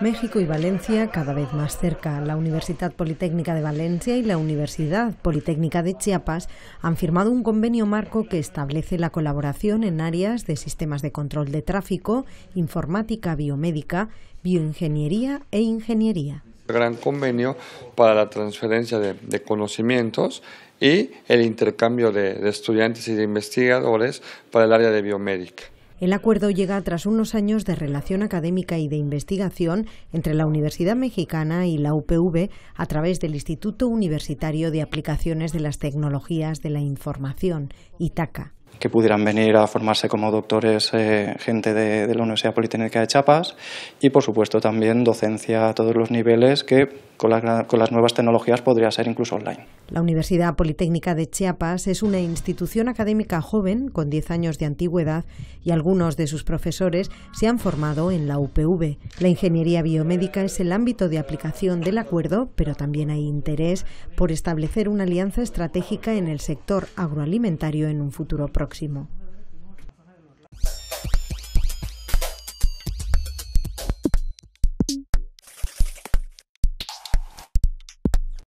México y Valencia cada vez más cerca. La Universidad Politécnica de Valencia y la Universidad Politécnica de Chiapas han firmado un convenio marco que establece la colaboración en áreas de sistemas de control de tráfico, informática biomédica, bioingeniería e ingeniería. Gran convenio para la transferencia de, conocimientos y el intercambio de estudiantes y de investigadores para el área de biomédica. El acuerdo llega tras unos años de relación académica y de investigación entre la Universidad Mexicana y la UPV a través del Instituto Universitario de Aplicaciones de las Tecnologías de la Información, ITACA que pudieran venir a formarse como doctores eh, gente de, la Universidad Politécnica de Chiapas y, por supuesto, también docencia a todos los niveles que con, con las nuevas tecnologías podría ser incluso online. La Universidad Politécnica de Chiapas es una institución académica joven con 10 años de antigüedad y algunos de sus profesores se han formado en la UPV. La ingeniería biomédica es el ámbito de aplicación del acuerdo, pero también hay interés por establecer una alianza estratégica en el sector agroalimentario en un futuro próximo próximo.